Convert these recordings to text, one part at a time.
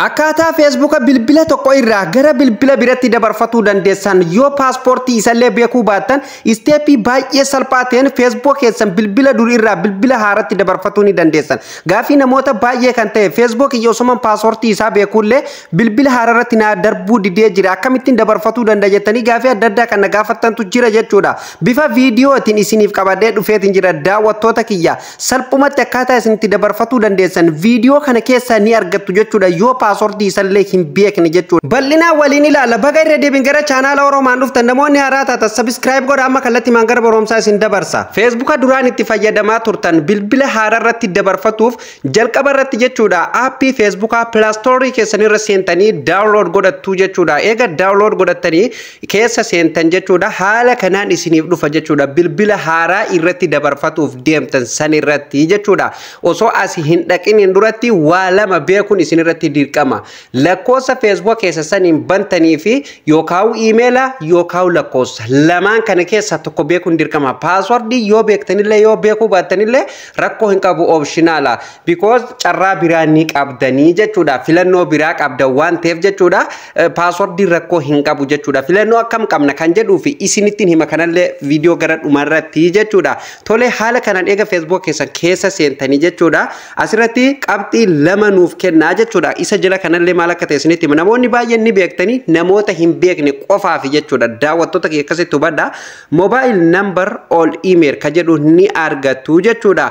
Akata feesbuuka bilbila toko ira gara bilbila biratti dan desan yo pasporti isa lebe kubatan istepi bai salphaa paten Facebook keessan bilbila duri irraa bilbila haaratti dabarfatuu ni desan Gaafii namoota baay'ee kan te Facebook yo soman isa be kule bilbila haararratti na di dia jira. Akkamittiin dabarfatuu dan jettanii tani adda addaa kan na tu jira jechuudha. Bifa video viidiyootiin isiniif du fetin jira daawwattoota kiyya salphumatti tidak berfatu dan desan video kana kesa ni argattu yo yoo paasortii isallee hin beekne jechuudha. Bal'inaa waliin ilaala. Baga irra deebiin gara chaanaala Oromaan dhuftan namoonni haaraa taatan sabiskiraayib godha amma kallattii maangara barumsaa isin dabarsa. Feesbuuka duraan itti fayyadamaa turtan bilbila haaraa irratti dabarfatuuf jalqaba irratti jechuudha. Aappii feesbuukaa pilaastoorii keessan tani seentanii daawulood godhattu jechuudha. Eega daawulood godhattanii keessa seentan jechuudha. Haala kanaan isiniif dhufa jechuudha. Bilbila haaraa irratti dabarfatuuf deemtan san irratti jechuudha. Osoo asii hin dhaqiniin duratti waa lama beekuun sini rati dirqama. digdama lakkoofsa feesbuuka keessattan hin bantanii fi yookaan iimeela yookaan lakkoofsa lamaan kana keessaa tokko beekuun dirqama paaswardii yoo beektanillee yoo beekuu baattanillee rakkoo hin qabu oopshinaala bikoos carraa biraa ni qabdanii jechuudha filannoo biraa qabdan waan ta'eef jechuudha paaswardii rakkoo hin qabu jechuudha filannoo akkam qabna kan jedhuu fi isinittiin hima kanallee viidiyoo gara dhumarratti jechuudha tole haala kanaan eega feesbuuka keessan keessa seentanii jechuudha asirratti qabxii lama nuuf kennaa jechuudha isa jala tajaajila kanallee maal akka ta'e isinitti hima namoonni baay'een ni beektanii namoota hin beekne qofaaf jechuudha daawwattoota kee akkasitti hubadha mobile nambar ol email ka jedhu ni argattu jechuudha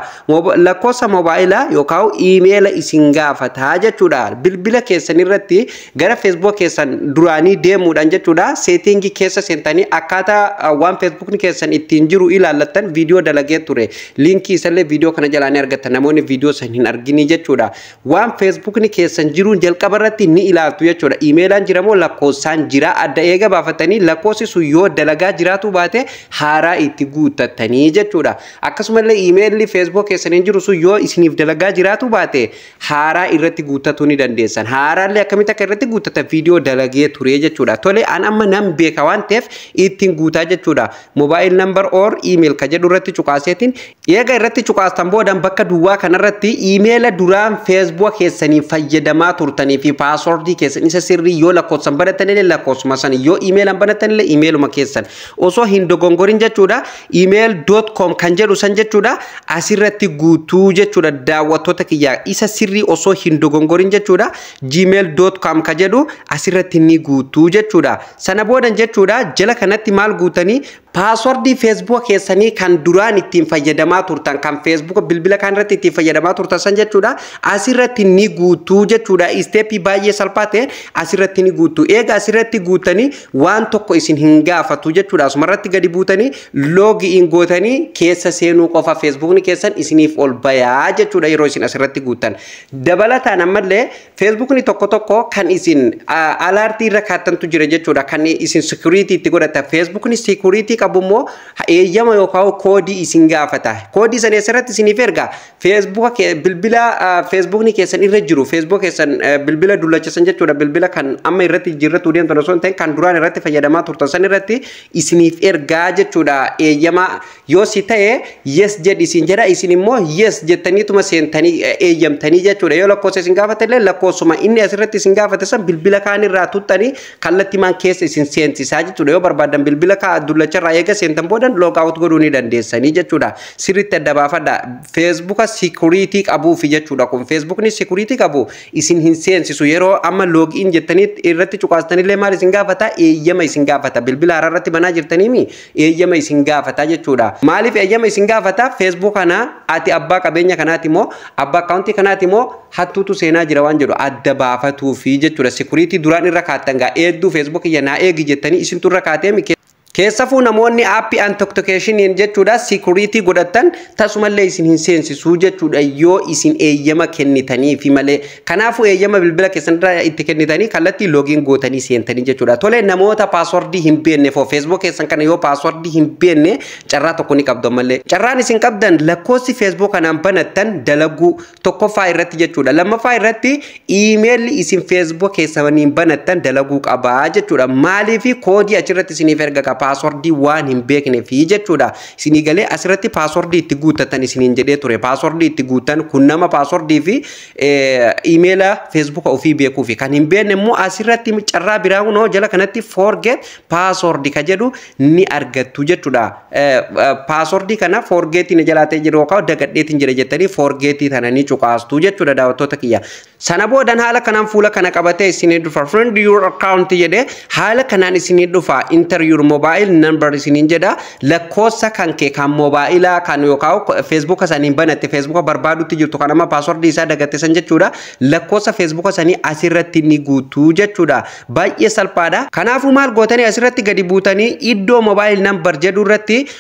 lakkoofsa moobaayilaa yookaan iimeela isin gaafataa jechuudha bilbila keessan irratti gara feesbuuk keessan duraanii deemuudhaan jechuudha seetingii keessa seentanii akkaataa waan feesbuukni keessan ittiin jiru ilaallattan viidiyoo dalagee ture liinkii isallee viidiyoo kana jalaa ni argata namoonni viidiyoo san hin argini jechuudha waan feesbuukni keessan jiru jalqaba irratti ni ilaaltu jechuudha. Imeelaan jiramoo lakkoofsaan jira adda eega baafatanii lakkoofsi sun yoo dalagaa jiraatu baate haaraa itti guuttatanii jechuudha. Akkasumallee imeelli feesbook keessaniin jiru sun yoo isiniif dalagaa jiraatu baate haaraa irratti guuttatuu ni dandeessan. Haaraallee akkamitti akka irratti guuttatan viidiyoo dalagee ture jechuudha. Tole an amma nan beeka waan ta'eef ittiin guutaa jechuudha. Mobaayil nambar oor imeel ka jedhu irratti cuqaaseetiin eega irratti cuqaastan boodan bakka duwwaa kanarratti imeela duraan feesbook keessaniin fayyadamaa ture. furtanii fi paaswordii keessan isa sirrii yoo lakkoofsan baratanii illee lakkoofsuma san yoo iimeelan baratan illee iimeeluma keessan osoo hin dogongorin jechuudha iimeel dot com kan jedhu san jechuudha asirratti guutuu jechuudha daawwattoota kiyak, isa sirrii osoo hin dogongorin jechuudha jiimeel doot dot com jedhu asirati ni guutuu jechuudha sana boodan jechuudha jala kanatti maal guutanii paaswordii kesan keessanii kan duraan ittiin fayyadamaa turtan kan Facebook bilbila kan irratti ittiin fayyadamaa turtan san jechuudha asirati ni guutuu jechuudha isteepii baye salpate asirati ni gutu ega asirati gutani, wan tokko isin hin gaafatu jechuudha. marati gadi butani log in gotani kesa senu qofa feesbuukni keessan isiniif ol bayaa jechuudha yeroo asirati gutan dabalata namalle Facebook ni tokko tokko kan isin rakatan tu kaattantu jira jechuudha. Kan isin security sikuriitii itti Facebook ni security qabu immoo eeyyama yookaan kodi isin gaafata. kodi sana asirratti isiniif facebook ke bilbila ni keessan irra jiru. Facebook kesa Eh, bilbila saja jechuudha bilbila kan amma irati jira turian osoo hin ta'in kan duraan irratti fayyadamaa turtan san irratti isiniif ergaa e yama yo si e yes jedhi isin jedha isin immoo yes jettaniituma seentanii eeyyamtanii jechuudha yoo lakkoofsa isin gaafate illee lakkoofsuma inni asirratti isin gaafate san bilbila kan kaan tani tuttanii kallattimaan keessa isin saja jechuudha yo barbaadan bilbila kaa dullacharraa eega seentan boodan dan desa ni dandeessanii jechuudha facebook adda security abu sikuriitii qabuufi kom facebook ni security abu isin hin seensisu yeroo amma loogiin jettaniit irratti cuqaastanillee maal isin gaafata eeyyama isin gaafata bilbila haaraa irratti banaa jirtaniimi eeyyama isin gaafata jechuudha maaliif eeyyama isin gaafata feesbuuk kana ati abbaa qabeenya kanaati immoo abbaa akkaawuntii kanaati immoo hattuutu seenaa jira waan jedhu adda baafatuu fi jechuudha sikuriitii duraan irra kaattan gaa eedduu feesbuuk iyya naa eegi jettanii isintu irra kaatee Kesafu keessafuu namoonni aappii antoktokeeshiniin jechuudha security godatan tasumale isin hinsensi suje jechuudha yo isin tani kennitaniifi malee kanafu eeyyama bilbila keessanirraa itti kennitanii tani loogiin gootanii nje jechuudha tole namoota password di beenne fo facebook keessan kana yo password di beenne charra tokko ni qabdan malee carraan isin qabdan lakkoofsi feesbuuk kanaan banattan dalaguu je irratti lama lammaffaa email email isin Facebook feesbuuk keessaniin banattan dalaguu qabaa jechuudha maaliif koodii isin isiniif erga qaba Password paaswordii waan hin beekneefi jechuudha. Isinii galee asirratti paaswordii itti guuttatan isiniin jedhee ture. Paaswordii itti guuttan kun nama di fi eh, iimeela feesbuuka ofii beekuu fi kan hin beekne immoo asirratti carraa biraa kunoo jala kanatti forget password ka jedhu ni argattu jechuudha. Eh, eh, paaswordii kana forgeetiin jalaatee jiru yookaan dagadheetiin jira jettanii forgeetii tana ni cuqaastu jechuudha daawwattoota kiyya. Sana boodan haala kanaan fuula kana qabatee isinii dhufa. Friend your account jedhee haala kanaan isinii dhufa. Interview mobile mobaayil nambar isiniin jedha lakkoofsa kan ke kan mobile kan yookaan feesbuuka saniin Facebook feesbuuka barbaadutti jirtu kan amma paaswordii isaa Facebook san jechuudha lakkoofsa facebook asani asirratti ni guutuu jechuudha baay'ee salphaadha kanaafuu mal gotani asirratti gadi butani iddoo mobile number jedhu ya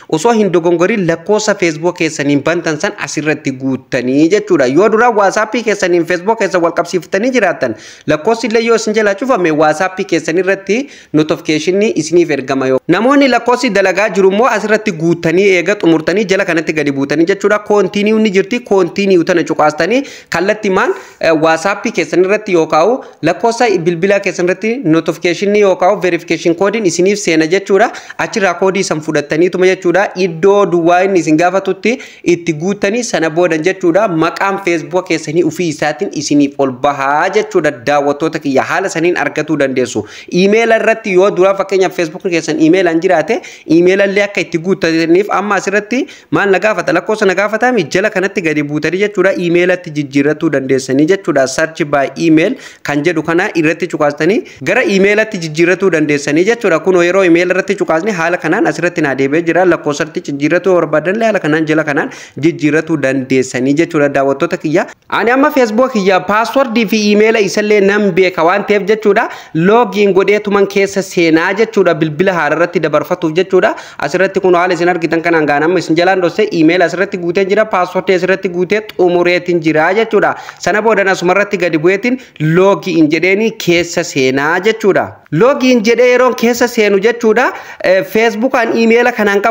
uso hindu gongori lekosa facebook ke sanin bantan san asirratti guuttanii jechuudha yoo dura waasaappii keessaniin feesbuuka keessa wal qabsiiftanii jiraatan lakkoofsi illee yoo isin jalaa cufame waasaappii keessanirratti notifikashinii isini ergama na namoonni lakkoofsi dalagaa jiru immoo asirratti guutanii eega xumurtanii jala kanatti gadi buutanii jechuudha koontiiniyuu ni jirti koontiiniyuu tana cuqaastanii kallattii maal eh, waasaappii keessan irratti yookaan lakkoofsa bilbilaa keessan irratti nootifikeeshinii yookaan veerifikeeshin koodiin isiniif seena jechuudha achirraa koodii san fudhattaniituma jechuudha iddoo duwwaa inni isin gaafatutti itti guutanii sana boodan jechuudha maqaan feesbuuka keessanii ofii isaatiin isiniif ol bahaa jechuudha daawwattoota kiyya haala saniin argatuu dandeessu. Iimeela irratti yoo duraa fakkeenya facebook keessan iimeela imeelaan jiraate illee akka itti guuttataniif amma asirratti maal na gaafata lakkoofsa na gaafata mijjala kanatti gadi buutani jechuudha imeelatti jijjiirratuu dandeessanii jechuudha sarchi baay iimeel kan jedhu kana irratti cuqaastanii gara imeelatti jijjiirratuu dandeessanii jechuudha kun yeroo imeel irratti cuqaasni haala kanaan asirratti na deebi'ee jira lakkoofsatti jijjiirratuu barbaadan haala kanaan jala kanaan jijjiirratuu dandeessanii jechuudha daawwattoota kiyya ani amma feesbuuk kiyya paaswordii fi imeela isallee nan beeka waan ta'eef jechuudha loogiin godheetuman keessa seenaa jechuudha bilbila haararratti dabar fatu jechuda asirati kuno ale isin kitan kan angana nama jalan dose email asirati gute jira password asirati gute umure tin jira jechuda sana boodan asumarratti gadi bu'eetiin loogiin jedheeni login seenaa jechuudha kesa jedhee eh, yeroon facebook an email feesbuukaan iimeela kanaan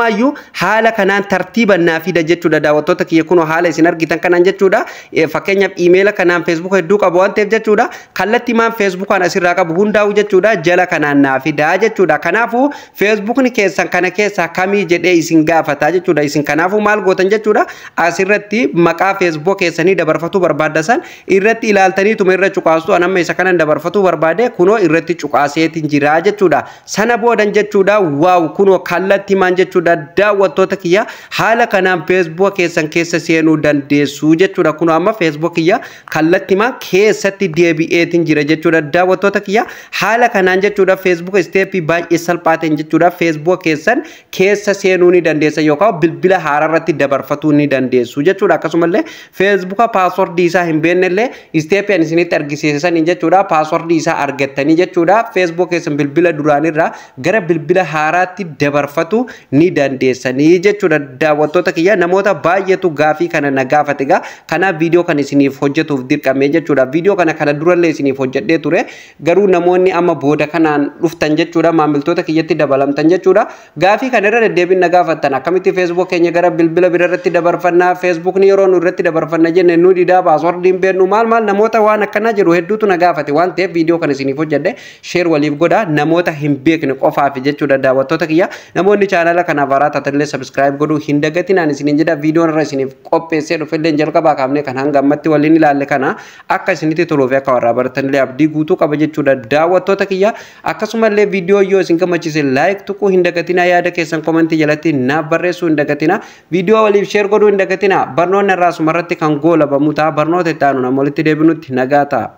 mayu hala kanan kanaan tartiibannaa fida jechuudha daawwattoota kiyya kunoo sinar isin kan argitan eh, kanaan jechuudha fakkeenyaaf eh, iimeela kanaan feesbuuka hedduu qabu waan ta'eef jechuudha kallattimaan feesbuukaan asirraa qabu hundaa'u jechuda jala kanan naa fidaa jechuda kanafu ta'u feesbuukni keessan kana keessaa kamii jedhee isin gaafataa jechuudha isin kanaafuu maal gootan jechuudha asirratti maqaa feesbuuk keessanii dabarfatuu barbaaddasan irratti ilaaltaniituma irra cuqaastu anamma isa kanan dabarfatuu barbaade kunoo irratti cuqaaseetiin jira jechuudha sana boodan jechuudha waaw kunoo kallatti himaan jechuudha daawwattoota kiyya haala kanaan Facebook keessan keessa seenuu dandeessu jechuudha kunoo amma feesbuuk kiyya kallatti himaa keessatti deebi'eetiin jira jechuudha daawwattoota kiyya haala kanaan jechuudha feesbuuk isteeppii baay'ee salphaa taateen jechuudha feesbuuka keessan keessa seenuu ni dandeessa yookaan bilbila haaraa irratti dabarfatuu ni dandeessu jechuudha. Akkasumallee feesbuuka paaswordii isaa hin beeknellee isteepheen isinitti argisiisanii jechuudha paaswordii isaa argattanii jechuudha. Feesbuuka keessan bilbila ra gara bilbila haaraatti fatu ni dandeessanii jechuudha. Daawwattoota kiyya namoota baay'eetu gaafii kana na gaafate kana kanaaf viidiyoo kan isiniif hojjetuuf dirqame jechuudha. Viidiyoo kana kana durallee isiniif hojjedhee ture garuu namoonni amma booda kanaan dhuftan jechuudha maamiltoota kiyya irratti dabalamtan jechuudha gaafii kana irra deddeebiin na gaafattan akkamitti feesbuuk keenya gara bilbila biraa irratti dabarfanna feesbuukni yeroo nu irratti dabarfanna jenne nu didaa baaswordiin beennu maal maal namoota waan akkanaa jedhu hedduutu na gaafate waan ta'eef viidiyoo kana isiniif hojjedhe sheer waliif godha namoota hin beekne qofaaf jechuudha daawwattoota kiyya namoonni chaanala kanaaf haraa taatallee sabskiraayib godhuu hin daggatinaan isiniin jedha viidiyoon irra isiniif qopheessee dhufillee jalqabaa kaafne kan hanga ammatti waliin ilaalle kana akka isinitti toluuf akka warraa baratanillee abdii guutuu qaba jechuudha daawwattoota kiyya akkasumallee viidiyoo yoo isin gammachiise like tuku tokko ya dagatina yaada keessan komantii jalatti naaf barreessu hin dagatina viidiyoo waliif sheer godhuu hin dagatina barnoonni irraa sumarratti kan